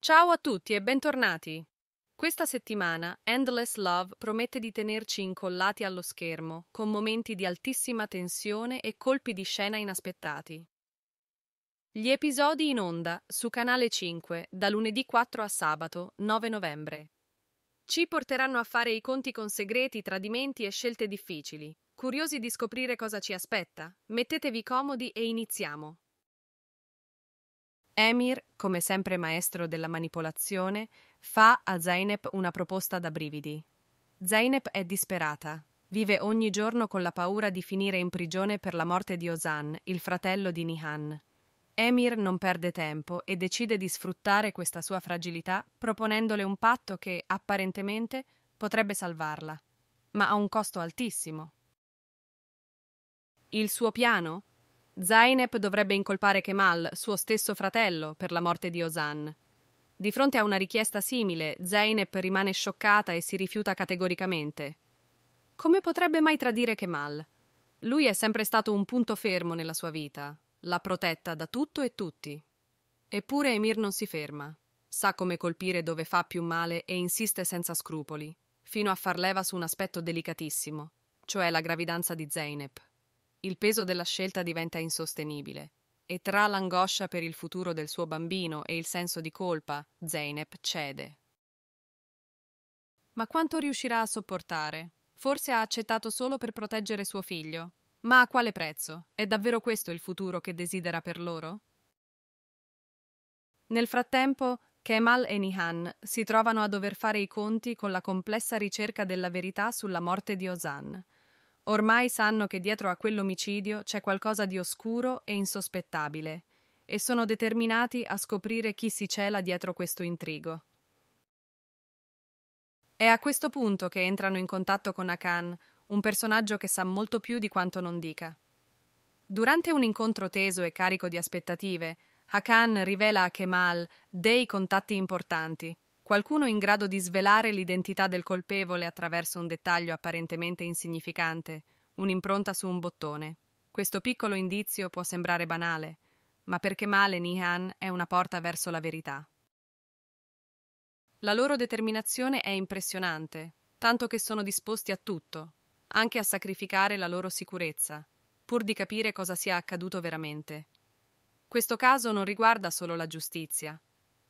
Ciao a tutti e bentornati! Questa settimana Endless Love promette di tenerci incollati allo schermo, con momenti di altissima tensione e colpi di scena inaspettati. Gli episodi in onda su Canale 5 da lunedì 4 a sabato 9 novembre. Ci porteranno a fare i conti con segreti, tradimenti e scelte difficili. Curiosi di scoprire cosa ci aspetta? Mettetevi comodi e iniziamo. Emir, come sempre maestro della manipolazione, fa a Zainep una proposta da brividi. Zainep è disperata. Vive ogni giorno con la paura di finire in prigione per la morte di Ozan, il fratello di Nihan. Emir non perde tempo e decide di sfruttare questa sua fragilità proponendole un patto che, apparentemente, potrebbe salvarla, ma a un costo altissimo. Il suo piano? Zainep dovrebbe incolpare Kemal, suo stesso fratello, per la morte di Ozan. Di fronte a una richiesta simile, Zainep rimane scioccata e si rifiuta categoricamente. Come potrebbe mai tradire Kemal? Lui è sempre stato un punto fermo nella sua vita, l'ha protetta da tutto e tutti. Eppure Emir non si ferma, sa come colpire dove fa più male e insiste senza scrupoli, fino a far leva su un aspetto delicatissimo, cioè la gravidanza di Zeynep. Il peso della scelta diventa insostenibile e tra l'angoscia per il futuro del suo bambino e il senso di colpa, Zeynep cede. Ma quanto riuscirà a sopportare? Forse ha accettato solo per proteggere suo figlio. Ma a quale prezzo? È davvero questo il futuro che desidera per loro? Nel frattempo, Kemal e Nihan si trovano a dover fare i conti con la complessa ricerca della verità sulla morte di Ozan. Ormai sanno che dietro a quell'omicidio c'è qualcosa di oscuro e insospettabile, e sono determinati a scoprire chi si cela dietro questo intrigo. È a questo punto che entrano in contatto con Akan, un personaggio che sa molto più di quanto non dica. Durante un incontro teso e carico di aspettative, Hakan rivela a Kemal dei contatti importanti, qualcuno in grado di svelare l'identità del colpevole attraverso un dettaglio apparentemente insignificante, un'impronta su un bottone. Questo piccolo indizio può sembrare banale, ma perché male Nihan è una porta verso la verità. La loro determinazione è impressionante, tanto che sono disposti a tutto, anche a sacrificare la loro sicurezza, pur di capire cosa sia accaduto veramente. Questo caso non riguarda solo la giustizia,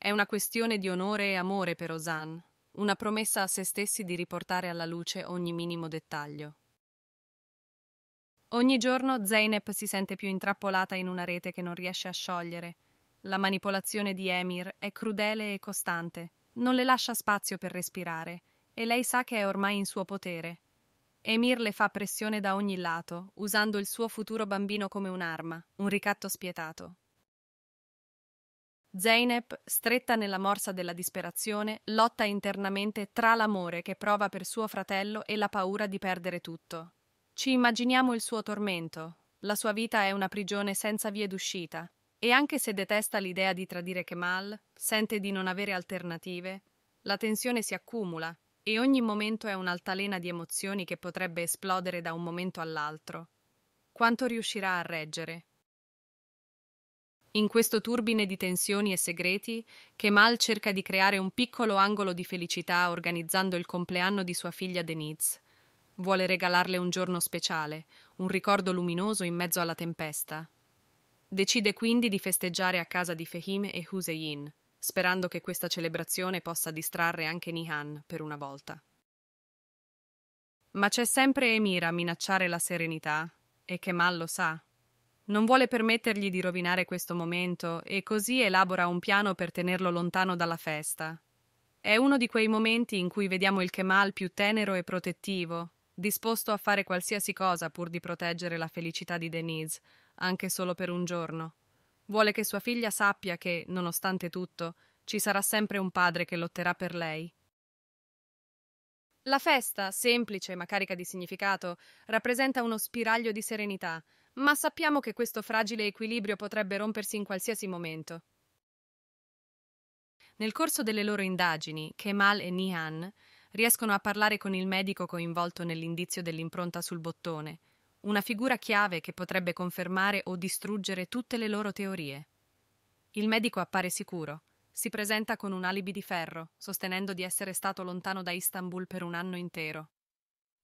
è una questione di onore e amore per Osann, una promessa a se stessi di riportare alla luce ogni minimo dettaglio. Ogni giorno Zeynep si sente più intrappolata in una rete che non riesce a sciogliere. La manipolazione di Emir è crudele e costante, non le lascia spazio per respirare, e lei sa che è ormai in suo potere. Emir le fa pressione da ogni lato, usando il suo futuro bambino come un'arma, un ricatto spietato. Zeynep, stretta nella morsa della disperazione, lotta internamente tra l'amore che prova per suo fratello e la paura di perdere tutto. Ci immaginiamo il suo tormento. La sua vita è una prigione senza vie d'uscita, e anche se detesta l'idea di tradire Kemal, sente di non avere alternative, la tensione si accumula e ogni momento è un'altalena di emozioni che potrebbe esplodere da un momento all'altro. Quanto riuscirà a reggere? in questo turbine di tensioni e segreti, Kemal cerca di creare un piccolo angolo di felicità organizzando il compleanno di sua figlia Denise. Vuole regalarle un giorno speciale, un ricordo luminoso in mezzo alla tempesta. Decide quindi di festeggiare a casa di Fehim e Huseyin, sperando che questa celebrazione possa distrarre anche Nihan per una volta. Ma c'è sempre Emir a minacciare la serenità, e Kemal lo sa. Non vuole permettergli di rovinare questo momento e così elabora un piano per tenerlo lontano dalla festa. È uno di quei momenti in cui vediamo il Kemal più tenero e protettivo, disposto a fare qualsiasi cosa pur di proteggere la felicità di Denise, anche solo per un giorno. Vuole che sua figlia sappia che, nonostante tutto, ci sarà sempre un padre che lotterà per lei. La festa, semplice ma carica di significato, rappresenta uno spiraglio di serenità, ma sappiamo che questo fragile equilibrio potrebbe rompersi in qualsiasi momento. Nel corso delle loro indagini, Kemal e Nihan riescono a parlare con il medico coinvolto nell'indizio dell'impronta sul bottone, una figura chiave che potrebbe confermare o distruggere tutte le loro teorie. Il medico appare sicuro, si presenta con un alibi di ferro, sostenendo di essere stato lontano da Istanbul per un anno intero.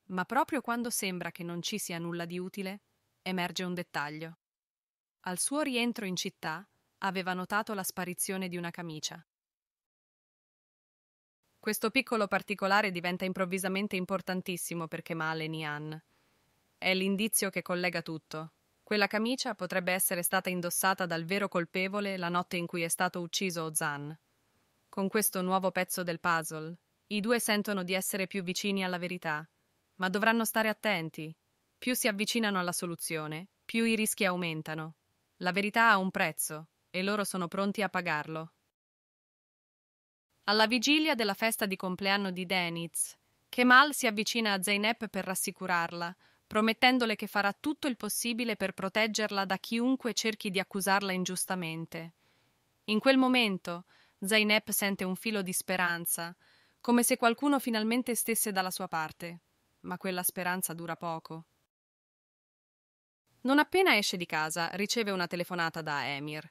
Ma proprio quando sembra che non ci sia nulla di utile, emerge un dettaglio. Al suo rientro in città aveva notato la sparizione di una camicia. Questo piccolo particolare diventa improvvisamente importantissimo per Kemal e Nian. È l'indizio che collega tutto. Quella camicia potrebbe essere stata indossata dal vero colpevole la notte in cui è stato ucciso Ozan. Con questo nuovo pezzo del puzzle, i due sentono di essere più vicini alla verità, ma dovranno stare attenti più si avvicinano alla soluzione, più i rischi aumentano. La verità ha un prezzo e loro sono pronti a pagarlo. Alla vigilia della festa di compleanno di Deniz, Kemal si avvicina a Zeynep per rassicurarla, promettendole che farà tutto il possibile per proteggerla da chiunque cerchi di accusarla ingiustamente. In quel momento, Zeynep sente un filo di speranza, come se qualcuno finalmente stesse dalla sua parte, ma quella speranza dura poco. Non appena esce di casa, riceve una telefonata da Emir.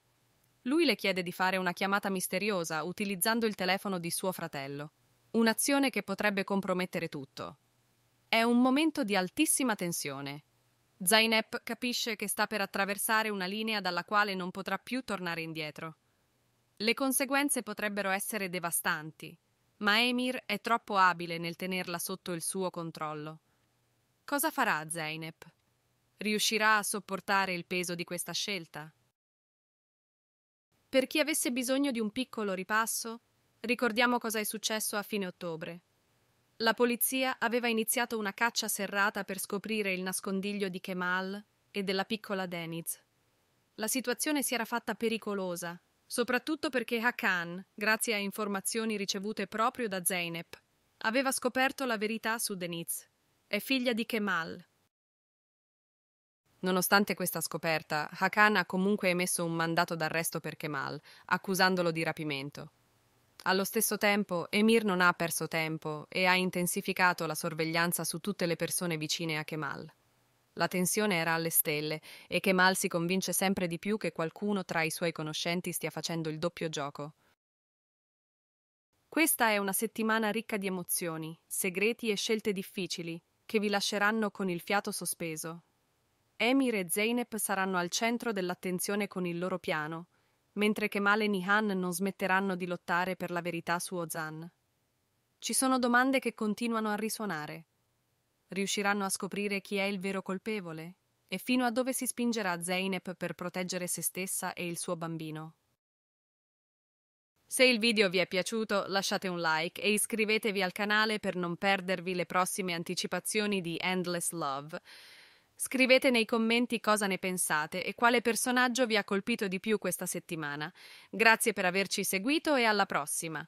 Lui le chiede di fare una chiamata misteriosa utilizzando il telefono di suo fratello, un'azione che potrebbe compromettere tutto. È un momento di altissima tensione. Zainep capisce che sta per attraversare una linea dalla quale non potrà più tornare indietro. Le conseguenze potrebbero essere devastanti, ma Emir è troppo abile nel tenerla sotto il suo controllo. Cosa farà Zainep? riuscirà a sopportare il peso di questa scelta? Per chi avesse bisogno di un piccolo ripasso, ricordiamo cosa è successo a fine ottobre. La polizia aveva iniziato una caccia serrata per scoprire il nascondiglio di Kemal e della piccola Deniz. La situazione si era fatta pericolosa, soprattutto perché Hakan, grazie a informazioni ricevute proprio da Zeynep, aveva scoperto la verità su Deniz. È figlia di Kemal, Nonostante questa scoperta, Hakan ha comunque emesso un mandato d'arresto per Kemal, accusandolo di rapimento. Allo stesso tempo, Emir non ha perso tempo e ha intensificato la sorveglianza su tutte le persone vicine a Kemal. La tensione era alle stelle e Kemal si convince sempre di più che qualcuno tra i suoi conoscenti stia facendo il doppio gioco. Questa è una settimana ricca di emozioni, segreti e scelte difficili che vi lasceranno con il fiato sospeso Emir e Zeynep saranno al centro dell'attenzione con il loro piano, mentre Kemal e Nihan non smetteranno di lottare per la verità su Ozan. Ci sono domande che continuano a risuonare. Riusciranno a scoprire chi è il vero colpevole? E fino a dove si spingerà Zeynep per proteggere se stessa e il suo bambino? Se il video vi è piaciuto lasciate un like e iscrivetevi al canale per non perdervi le prossime anticipazioni di Endless Love. Scrivete nei commenti cosa ne pensate e quale personaggio vi ha colpito di più questa settimana. Grazie per averci seguito e alla prossima!